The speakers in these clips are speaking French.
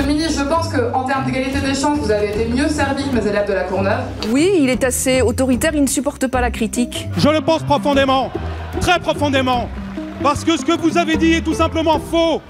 le ministre, je pense qu'en termes d'égalité des chances, vous avez été mieux servi que mes élèves de la Courneuve. Oui, il est assez autoritaire, il ne supporte pas la critique. Je le pense profondément, très profondément, parce que ce que vous avez dit est tout simplement faux.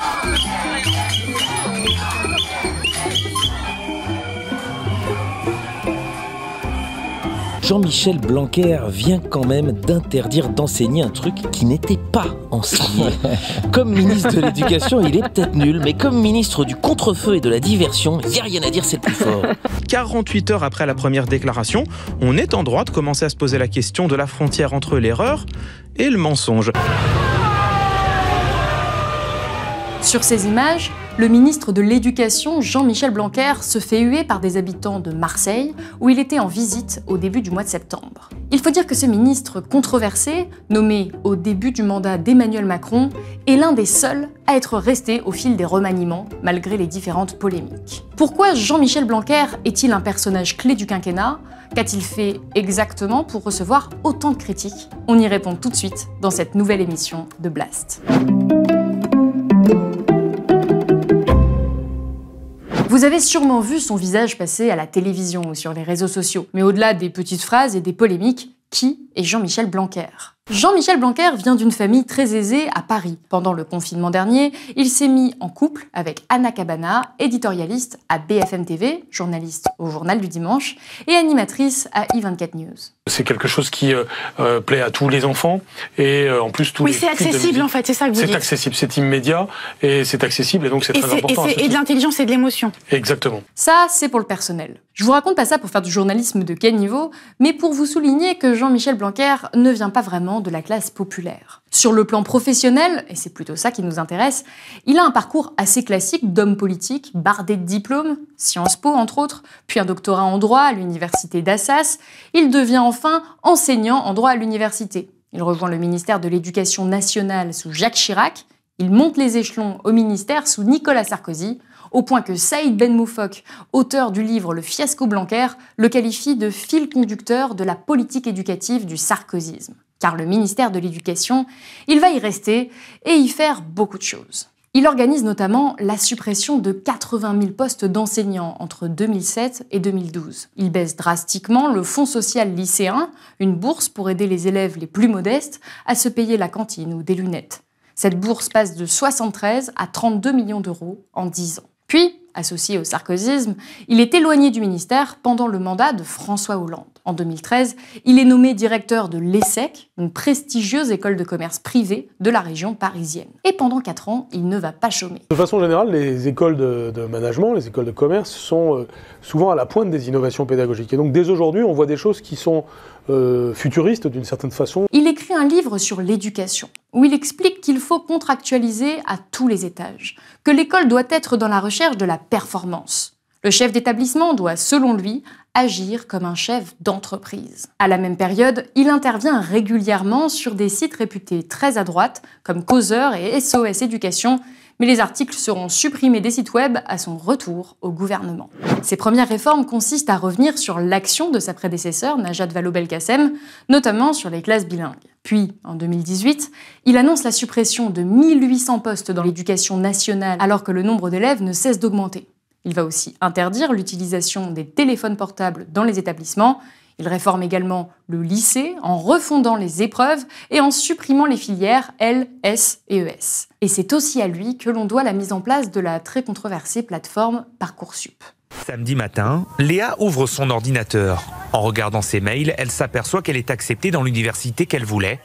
Jean-Michel Blanquer vient quand même d'interdire d'enseigner un truc qui n'était pas enseigné. comme ministre de l'Éducation, il est peut-être nul, mais comme ministre du contrefeu et de la diversion, il n'y a rien à dire, c'est plus fort. 48 heures après la première déclaration, on est en droit de commencer à se poser la question de la frontière entre l'erreur et le mensonge. Sur ces images, le ministre de l'Éducation, Jean-Michel Blanquer, se fait huer par des habitants de Marseille, où il était en visite au début du mois de septembre. Il faut dire que ce ministre controversé, nommé au début du mandat d'Emmanuel Macron, est l'un des seuls à être resté au fil des remaniements, malgré les différentes polémiques. Pourquoi Jean-Michel Blanquer est-il un personnage clé du quinquennat Qu'a-t-il fait exactement pour recevoir autant de critiques On y répond tout de suite dans cette nouvelle émission de Blast. Vous avez sûrement vu son visage passer à la télévision ou sur les réseaux sociaux. Mais au-delà des petites phrases et des polémiques, qui et Jean-Michel Blanquer. Jean-Michel Blanquer vient d'une famille très aisée à Paris. Pendant le confinement dernier, il s'est mis en couple avec Anna Cabana, éditorialiste à BFM TV, journaliste au Journal du Dimanche et animatrice à i24 News. C'est quelque chose qui euh, euh, plaît à tous les enfants et euh, en plus tout oui, c'est accessible en fait, c'est ça que vous C'est accessible, c'est immédiat et c'est accessible et donc c'est très important. Et, et de l'intelligence et de l'émotion. Exactement. Ça, c'est pour le personnel. Je vous raconte pas ça pour faire du journalisme de quel niveau, mais pour vous souligner que Jean-Michel Blanquer ne vient pas vraiment de la classe populaire. Sur le plan professionnel, et c'est plutôt ça qui nous intéresse, il a un parcours assez classique d'homme politique, bardé de diplômes, Sciences Po entre autres, puis un doctorat en droit à l'université d'Assas. Il devient enfin enseignant en droit à l'université. Il rejoint le ministère de l'Éducation nationale sous Jacques Chirac. Il monte les échelons au ministère sous Nicolas Sarkozy au point que Saïd Ben Moufok, auteur du livre Le fiasco Blanquer, le qualifie de fil conducteur de la politique éducative du sarkozysme. Car le ministère de l'Éducation, il va y rester et y faire beaucoup de choses. Il organise notamment la suppression de 80 000 postes d'enseignants entre 2007 et 2012. Il baisse drastiquement le fonds social lycéen, une bourse pour aider les élèves les plus modestes à se payer la cantine ou des lunettes. Cette bourse passe de 73 à 32 millions d'euros en 10 ans. Puis, associé au sarkozysme, il est éloigné du ministère pendant le mandat de François Hollande. En 2013, il est nommé directeur de l'ESSEC, une prestigieuse école de commerce privée de la région parisienne. Et pendant 4 ans, il ne va pas chômer. De façon générale, les écoles de management, les écoles de commerce sont euh, souvent à la pointe des innovations pédagogiques. Et donc dès aujourd'hui, on voit des choses qui sont euh, futuriste d'une certaine façon. Il écrit un livre sur l'éducation, où il explique qu'il faut contractualiser à tous les étages, que l'école doit être dans la recherche de la performance. Le chef d'établissement doit, selon lui, agir comme un chef d'entreprise. À la même période, il intervient régulièrement sur des sites réputés très à droite, comme Causeur et SOS Éducation, mais les articles seront supprimés des sites web à son retour au gouvernement. Ses premières réformes consistent à revenir sur l'action de sa prédécesseur, Najat Vallaud-Belkacem, notamment sur les classes bilingues. Puis, en 2018, il annonce la suppression de 1800 postes dans l'éducation nationale alors que le nombre d'élèves ne cesse d'augmenter. Il va aussi interdire l'utilisation des téléphones portables dans les établissements il réforme également le lycée en refondant les épreuves et en supprimant les filières L, S et ES. Et c'est aussi à lui que l'on doit la mise en place de la très controversée plateforme Parcoursup. Samedi matin, Léa ouvre son ordinateur. En regardant ses mails, elle s'aperçoit qu'elle est acceptée dans l'université qu'elle voulait.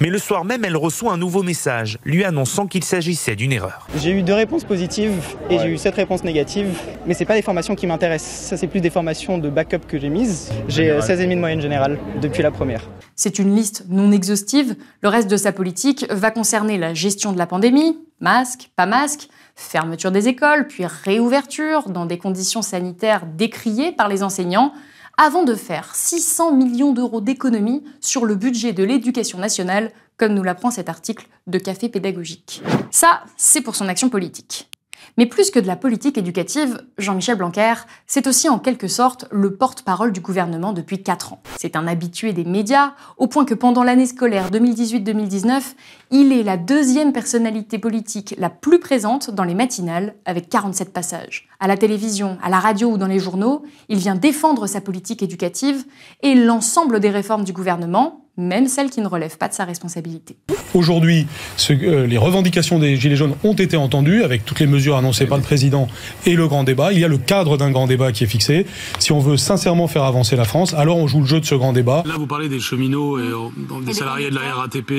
Mais le soir même, elle reçoit un nouveau message, lui annonçant qu'il s'agissait d'une erreur. J'ai eu deux réponses positives et j'ai eu sept réponses négatives, mais ce c'est pas des formations qui m'intéressent. Ça, c'est plus des formations de backup que j'ai mises. J'ai euh, émis de moyenne générale depuis la première. C'est une liste non exhaustive. Le reste de sa politique va concerner la gestion de la pandémie, masque, pas masque, fermeture des écoles, puis réouverture dans des conditions sanitaires décriées par les enseignants avant de faire 600 millions d'euros d'économies sur le budget de l'éducation nationale, comme nous l'apprend cet article de Café Pédagogique. Ça, c'est pour son action politique. Mais plus que de la politique éducative, Jean-Michel Blanquer, c'est aussi en quelque sorte le porte-parole du gouvernement depuis 4 ans. C'est un habitué des médias, au point que pendant l'année scolaire 2018-2019, il est la deuxième personnalité politique la plus présente dans les matinales, avec 47 passages. À la télévision, à la radio ou dans les journaux, il vient défendre sa politique éducative et l'ensemble des réformes du gouvernement, même celles qui ne relèvent pas de sa responsabilité. Aujourd'hui, euh, les revendications des Gilets jaunes ont été entendues avec toutes les mesures annoncées par le président et le grand débat. Il y a le cadre d'un grand débat qui est fixé. Si on veut sincèrement faire avancer la France, alors on joue le jeu de ce grand débat. Là, vous parlez des cheminots et euh, des salariés de la RATP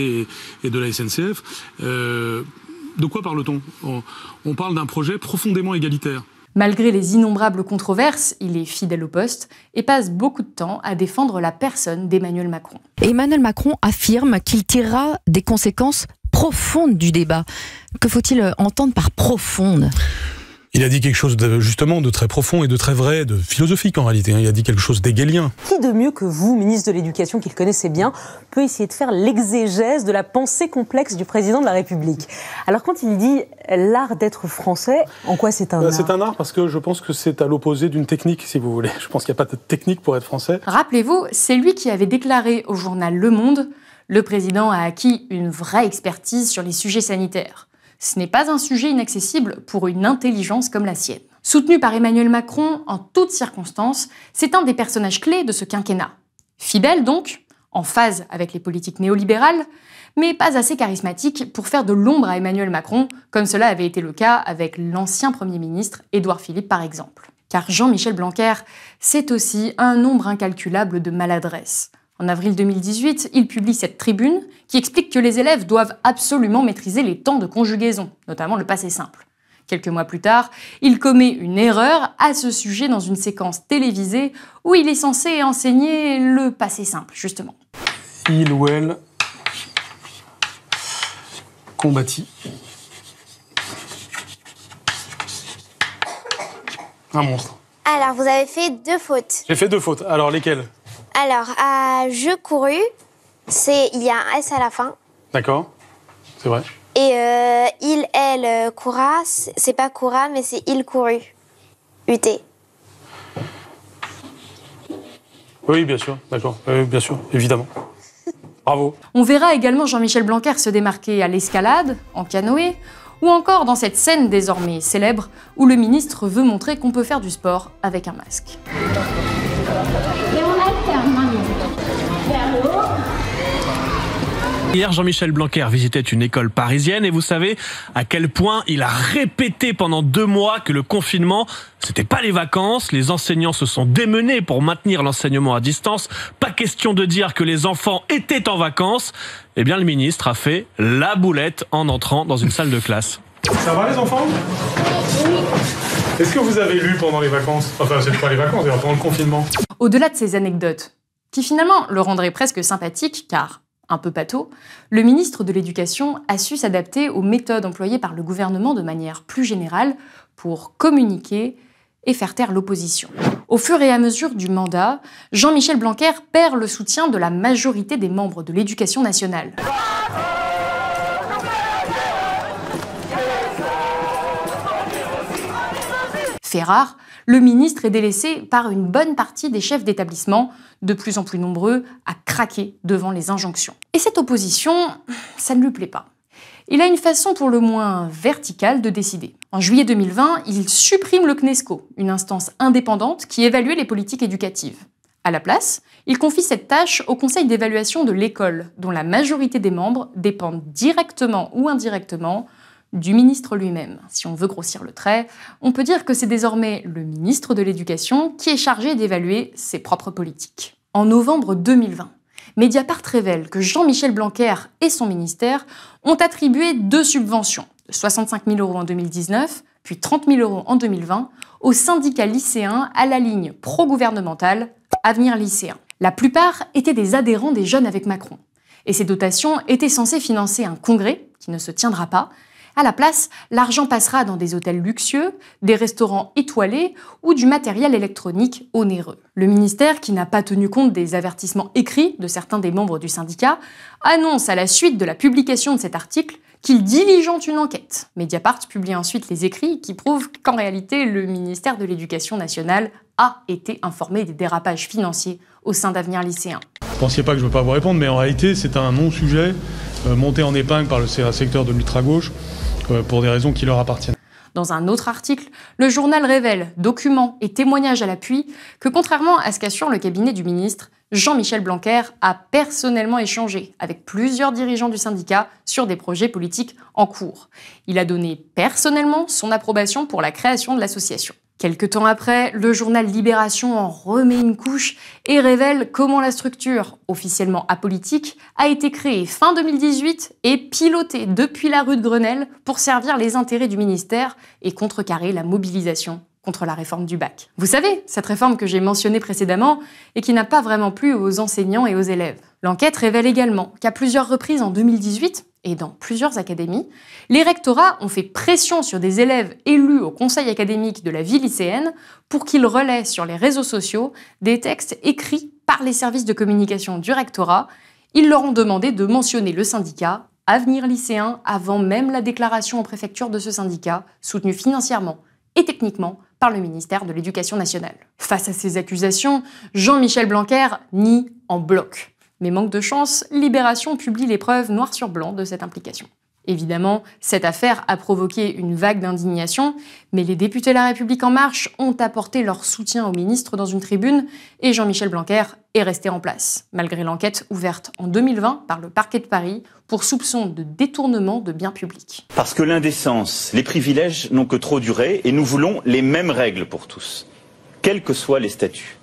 et, de la SNCF. Euh, de quoi parle t on, on parle d'un projet profondément égalitaire. Malgré les innombrables controverses, il est fidèle au poste et passe beaucoup de temps à défendre la personne d'Emmanuel Macron. Emmanuel Macron affirme qu'il tirera des conséquences profondes du débat. Que faut-il entendre par profonde il a dit quelque chose justement de très profond et de très vrai, de philosophique en réalité. Hein. Il a dit quelque chose d'hégélien. Qui de mieux que vous, ministre de l'Éducation, qu'il connaissait bien, peut essayer de faire l'exégèse de la pensée complexe du président de la République Alors quand il dit l'art d'être français, en quoi c'est un bah, art C'est un art parce que je pense que c'est à l'opposé d'une technique, si vous voulez. Je pense qu'il n'y a pas de technique pour être français. Rappelez-vous, c'est lui qui avait déclaré au journal Le Monde, le président a acquis une vraie expertise sur les sujets sanitaires. Ce n'est pas un sujet inaccessible pour une intelligence comme la sienne. Soutenu par Emmanuel Macron en toutes circonstances, c'est un des personnages clés de ce quinquennat. Fidèle donc, en phase avec les politiques néolibérales, mais pas assez charismatique pour faire de l'ombre à Emmanuel Macron, comme cela avait été le cas avec l'ancien Premier ministre Édouard Philippe par exemple. Car Jean-Michel Blanquer, c'est aussi un nombre incalculable de maladresses. En avril 2018, il publie cette tribune qui explique que les élèves doivent absolument maîtriser les temps de conjugaison, notamment le passé simple. Quelques mois plus tard, il commet une erreur à ce sujet dans une séquence télévisée où il est censé enseigner le passé simple, justement. Il ou elle combattit. Un monstre. Alors, vous avez fait deux fautes. J'ai fait deux fautes. Alors, lesquelles alors, je je couru, c'est il y a un S à la fin. D'accord, c'est vrai. Et euh, il, elle, coura, c'est pas coura, mais c'est il couru. UT. Oui, bien sûr, d'accord, bien sûr, évidemment. Bravo. On verra également Jean-Michel Blanquer se démarquer à l'escalade, en canoë, ou encore dans cette scène désormais célèbre où le ministre veut montrer qu'on peut faire du sport avec un masque. Hier, Jean-Michel Blanquer visitait une école parisienne et vous savez à quel point il a répété pendant deux mois que le confinement, c'était pas les vacances. Les enseignants se sont démenés pour maintenir l'enseignement à distance. Pas question de dire que les enfants étaient en vacances. Eh bien, le ministre a fait la boulette en entrant dans une salle de classe. Ça va les enfants Est-ce que vous avez lu pendant les vacances Enfin, c'est pas les vacances, pendant le confinement. Au-delà de ces anecdotes, qui finalement le rendraient presque sympathique car un peu pâteau, le ministre de l'Éducation a su s'adapter aux méthodes employées par le gouvernement de manière plus générale pour communiquer et faire taire l'opposition. Au fur et à mesure du mandat, Jean-Michel Blanquer perd le soutien de la majorité des membres de l'éducation nationale. Fait le ministre est délaissé par une bonne partie des chefs d'établissement, de plus en plus nombreux à craquer devant les injonctions. Et cette opposition, ça ne lui plaît pas. Il a une façon pour le moins verticale de décider. En juillet 2020, il supprime le CNESCO, une instance indépendante qui évaluait les politiques éducatives. À la place, il confie cette tâche au Conseil d'évaluation de l'école, dont la majorité des membres dépendent directement ou indirectement du ministre lui-même. Si on veut grossir le trait, on peut dire que c'est désormais le ministre de l'Éducation qui est chargé d'évaluer ses propres politiques. En novembre 2020, Mediapart révèle que Jean-Michel Blanquer et son ministère ont attribué deux subventions, de 65 000 euros en 2019, puis 30 000 euros en 2020, aux syndicats lycéens à la ligne pro-gouvernementale Avenir lycéen. La plupart étaient des adhérents des jeunes avec Macron. Et ces dotations étaient censées financer un congrès, qui ne se tiendra pas, à la place, l'argent passera dans des hôtels luxueux, des restaurants étoilés ou du matériel électronique onéreux. Le ministère, qui n'a pas tenu compte des avertissements écrits de certains des membres du syndicat, annonce à la suite de la publication de cet article qu'il diligente une enquête. Mediapart publie ensuite les écrits qui prouvent qu'en réalité, le ministère de l'Éducation nationale a été informé des dérapages financiers au sein d'Avenir lycéen. Vous ne pensiez pas que je ne veux pas vous répondre, mais en réalité, c'est un non-sujet euh, monté en épingle par le secteur de l'ultra-gauche euh, pour des raisons qui leur appartiennent. Dans un autre article, le journal révèle, documents et témoignages à l'appui, que contrairement à ce qu'assure le cabinet du ministre, Jean-Michel Blanquer a personnellement échangé avec plusieurs dirigeants du syndicat sur des projets politiques en cours. Il a donné personnellement son approbation pour la création de l'association. Quelque temps après, le journal Libération en remet une couche et révèle comment la structure, officiellement apolitique, a été créée fin 2018 et pilotée depuis la rue de Grenelle pour servir les intérêts du ministère et contrecarrer la mobilisation contre la réforme du bac. Vous savez, cette réforme que j'ai mentionnée précédemment et qui n'a pas vraiment plu aux enseignants et aux élèves. L'enquête révèle également qu'à plusieurs reprises en 2018 et dans plusieurs académies, les rectorats ont fait pression sur des élèves élus au conseil académique de la vie lycéenne pour qu'ils relaient sur les réseaux sociaux des textes écrits par les services de communication du rectorat. Ils leur ont demandé de mentionner le syndicat Avenir lycéen avant même la déclaration en préfecture de ce syndicat, soutenu financièrement et techniquement par le ministère de l'Éducation nationale. Face à ces accusations, Jean-Michel Blanquer nie en bloc. Mais manque de chance, Libération publie les preuves noir sur blanc de cette implication. Évidemment, cette affaire a provoqué une vague d'indignation, mais les députés de La République en marche ont apporté leur soutien au ministre dans une tribune et Jean-Michel Blanquer est resté en place, malgré l'enquête ouverte en 2020 par le parquet de Paris pour soupçon de détournement de biens publics. Parce que l'indécence, les privilèges n'ont que trop duré et nous voulons les mêmes règles pour tous, quels que soient les statuts.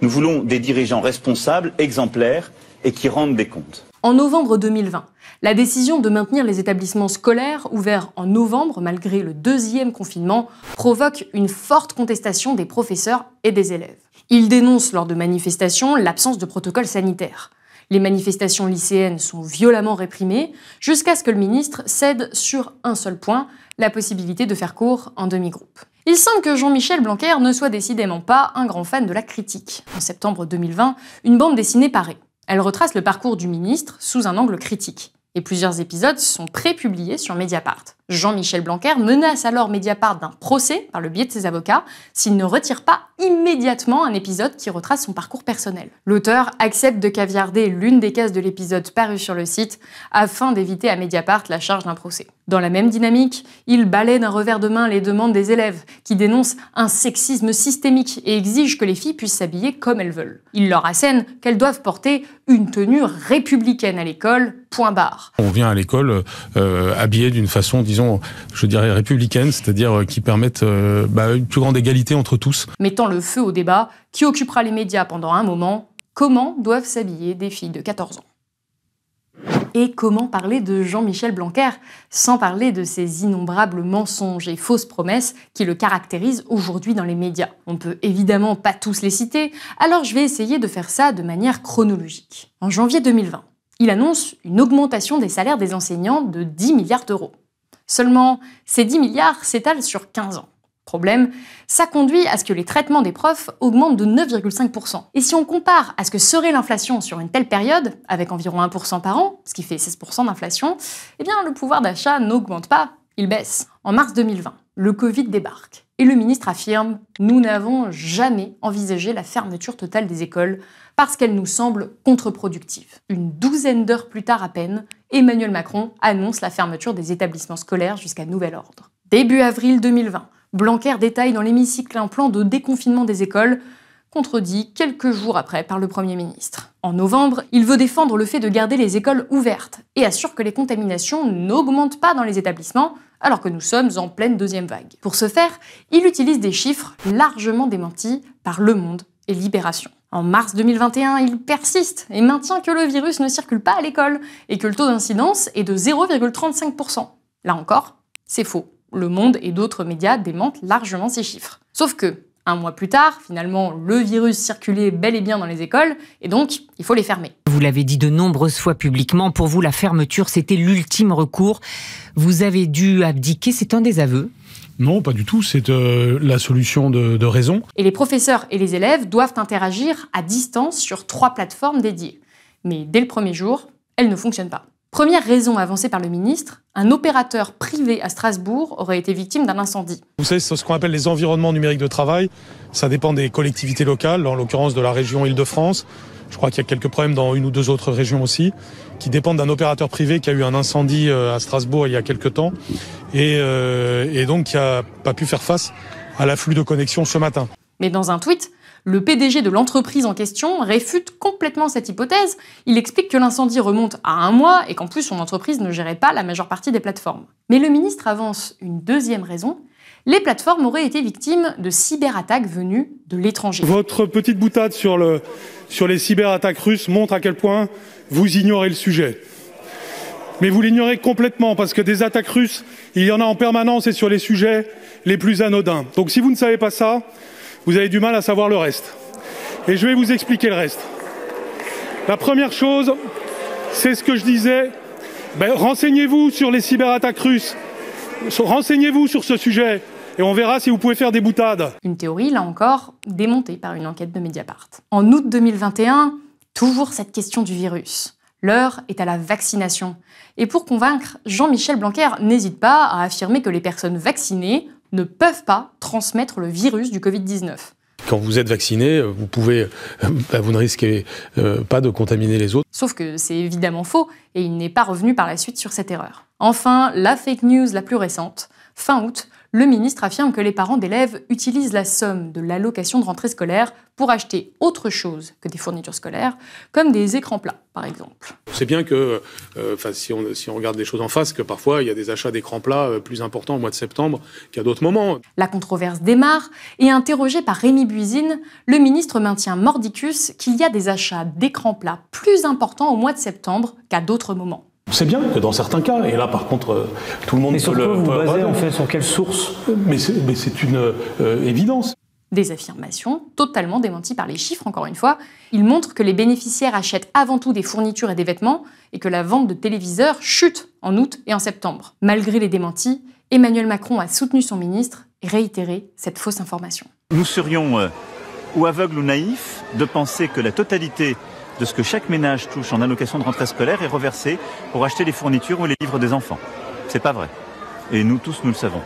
Nous voulons des dirigeants responsables, exemplaires et qui rendent des comptes. En novembre 2020, la décision de maintenir les établissements scolaires ouverts en novembre malgré le deuxième confinement provoque une forte contestation des professeurs et des élèves. Ils dénoncent lors de manifestations l'absence de protocole sanitaire. Les manifestations lycéennes sont violemment réprimées jusqu'à ce que le ministre cède sur un seul point, la possibilité de faire cours en demi-groupe. Il semble que Jean-Michel Blanquer ne soit décidément pas un grand fan de la critique. En septembre 2020, une bande dessinée paraît. Elle retrace le parcours du ministre sous un angle critique, et plusieurs épisodes sont pré-publiés sur Mediapart. Jean-Michel Blanquer menace alors Mediapart d'un procès par le biais de ses avocats s'il ne retire pas immédiatement un épisode qui retrace son parcours personnel. L'auteur accepte de caviarder l'une des cases de l'épisode paru sur le site afin d'éviter à Mediapart la charge d'un procès. Dans la même dynamique, il balaie d'un revers de main les demandes des élèves qui dénoncent un sexisme systémique et exigent que les filles puissent s'habiller comme elles veulent. Il leur assène qu'elles doivent porter une tenue républicaine à l'école, point barre. On vient à l'école euh, habillé d'une façon je dirais républicaines, c'est-à-dire euh, qui permettent euh, bah, une plus grande égalité entre tous. Mettant le feu au débat, qui occupera les médias pendant un moment Comment doivent s'habiller des filles de 14 ans et comment parler de Jean-Michel Blanquer sans parler de ces innombrables mensonges et fausses promesses qui le caractérisent aujourd'hui dans les médias On peut évidemment pas tous les citer, alors je vais essayer de faire ça de manière chronologique. En janvier 2020, il annonce une augmentation des salaires des enseignants de 10 milliards d'euros. Seulement, ces 10 milliards s'étalent sur 15 ans. Problème, ça conduit à ce que les traitements des profs augmentent de 9,5%. Et si on compare à ce que serait l'inflation sur une telle période, avec environ 1% par an, ce qui fait 16% d'inflation, eh bien le pouvoir d'achat n'augmente pas, il baisse. En mars 2020, le Covid débarque. Et le ministre affirme Nous n'avons jamais envisagé la fermeture totale des écoles parce qu'elle nous semble contre-productive. Une douzaine d'heures plus tard à peine, Emmanuel Macron annonce la fermeture des établissements scolaires jusqu'à nouvel ordre. Début avril 2020, Blanquer détaille dans l'hémicycle un plan de déconfinement des écoles contredit quelques jours après par le Premier ministre. En novembre, il veut défendre le fait de garder les écoles ouvertes et assure que les contaminations n'augmentent pas dans les établissements alors que nous sommes en pleine deuxième vague. Pour ce faire, il utilise des chiffres largement démentis par Le Monde et Libération. En mars 2021, il persiste et maintient que le virus ne circule pas à l'école et que le taux d'incidence est de 0,35%. Là encore, c'est faux. Le Monde et d'autres médias démentent largement ces chiffres. Sauf que, un mois plus tard, finalement, le virus circulait bel et bien dans les écoles, et donc il faut les fermer. Vous l'avez dit de nombreuses fois publiquement, pour vous, la fermeture, c'était l'ultime recours. Vous avez dû abdiquer, c'est un des aveux non, pas du tout. C'est euh, la solution de, raison. Et les professeurs et les élèves doivent interagir à distance sur trois plateformes dédiées. Mais dès le premier jour, elles ne fonctionnent pas. Première raison avancée par le ministre, un opérateur privé à Strasbourg aurait été victime d'un incendie. Vous savez, ce qu'on appelle les environnements numériques de travail. Ça dépend des collectivités locales, en l'occurrence de la région Île-de-France. Je crois qu'il y a quelques problèmes dans une ou deux autres régions aussi, qui dépendent d'un opérateur privé qui a eu un incendie euh, à Strasbourg il y a quelques temps, euh, et, donc qui n'a pas pu faire face à l'afflux de connexion ce matin. Mais dans un tweet, le PDG de l'entreprise en question réfute complètement cette hypothèse. Il explique que l'incendie remonte à un mois et qu'en plus son entreprise ne gérait pas la majeure partie des plateformes. Mais le ministre avance une deuxième raison. Les plateformes auraient été victimes de cyberattaques venues de l'étranger. Votre petite boutade sur, les cyberattaques russes montre à quel point vous ignorez le sujet. Mais vous l'ignorez complètement parce que des attaques russes, il y en a en permanence et sur les sujets les plus anodins. Donc si vous ne savez pas ça, vous avez du mal à savoir le reste. Et je vais vous expliquer le reste. La première chose, c'est ce que je disais. Ben, renseignez-vous sur les cyberattaques russes. Renseignez-vous sur ce sujet et on verra si vous pouvez faire des boutades. Une théorie, là encore, démontée par une enquête de Mediapart. En août 2021, toujours cette question du virus. L'heure est à la vaccination. Et pour convaincre, Jean-Michel Blanquer n'hésite pas à affirmer que les personnes vaccinées ne peuvent pas transmettre le virus du Covid-19. Quand vous êtes vacciné, vous pouvez, euh, bah, vous ne risquez euh, pas de contaminer les autres. Sauf que c'est évidemment faux et il n'est pas revenu par la suite sur cette erreur. Enfin, la fake news la plus récente, fin août, le ministre affirme que les parents d'élèves utilisent la somme de l'allocation de rentrée scolaire pour acheter autre chose que des fournitures scolaires, comme des écrans plats, par exemple. C'est bien que, euh, si, on, regarde les choses en face, que parfois il y a des achats d'écrans plats euh, plus importants au mois de septembre qu'à d'autres moments. La controverse démarre et interrogé par Rémi Buisine, le ministre maintient mordicus qu'il y a des achats d'écrans plats plus importants au mois de septembre qu'à d'autres moments. C'est bien que dans certains cas, et là par contre, euh, tout le monde. Mais sur quoi le, vous basez en fait Sur quelle source Mais c'est une euh, évidence. Des affirmations totalement démenties par les chiffres, encore une fois. Ils montrent que les bénéficiaires achètent avant tout des fournitures et des vêtements et que la vente de téléviseurs chute en août et en septembre. Malgré les démentis, Emmanuel Macron a soutenu son ministre et réitéré cette fausse information. Nous serions euh, ou aveugles ou naïfs de penser que la totalité de ce que chaque ménage touche en allocation de rentrée scolaire est reversé pour acheter les fournitures ou les livres des enfants. C'est pas vrai. Et nous tous, nous le savons.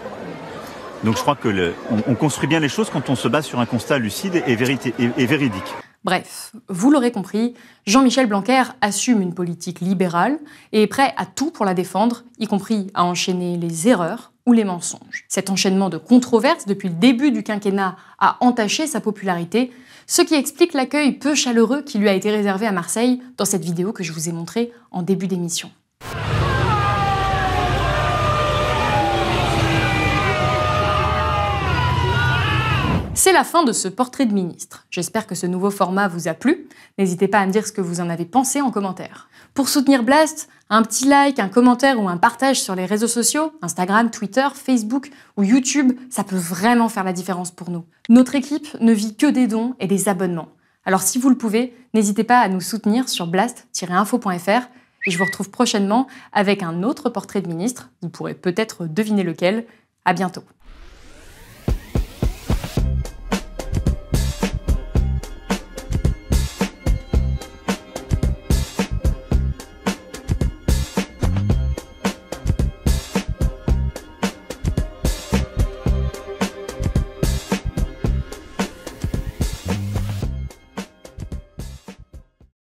Donc je crois que le, on, construit bien les choses quand on se base sur un constat lucide et véridique. Bref, vous l'aurez compris, Jean-Michel Blanquer assume une politique libérale et est prêt à tout pour la défendre, y compris à enchaîner les erreurs ou les mensonges. Cet enchaînement de controverses depuis le début du quinquennat a entaché sa popularité, ce qui explique l'accueil peu chaleureux qui lui a été réservé à Marseille dans cette vidéo que je vous ai montrée en début d'émission. C'est la fin de ce portrait de ministre. J'espère que ce nouveau format vous a plu. N'hésitez pas à me dire ce que vous en avez pensé en commentaire. Pour soutenir Blast, un petit like, un commentaire ou un partage sur les réseaux sociaux, Instagram, Twitter, Facebook ou YouTube, ça peut vraiment faire la différence pour nous. Notre équipe ne vit que des dons et des abonnements. Alors si vous le pouvez, n'hésitez pas à nous soutenir sur blast-info.fr et je vous retrouve prochainement avec un autre portrait de ministre. Vous pourrez peut-être deviner lequel. À bientôt.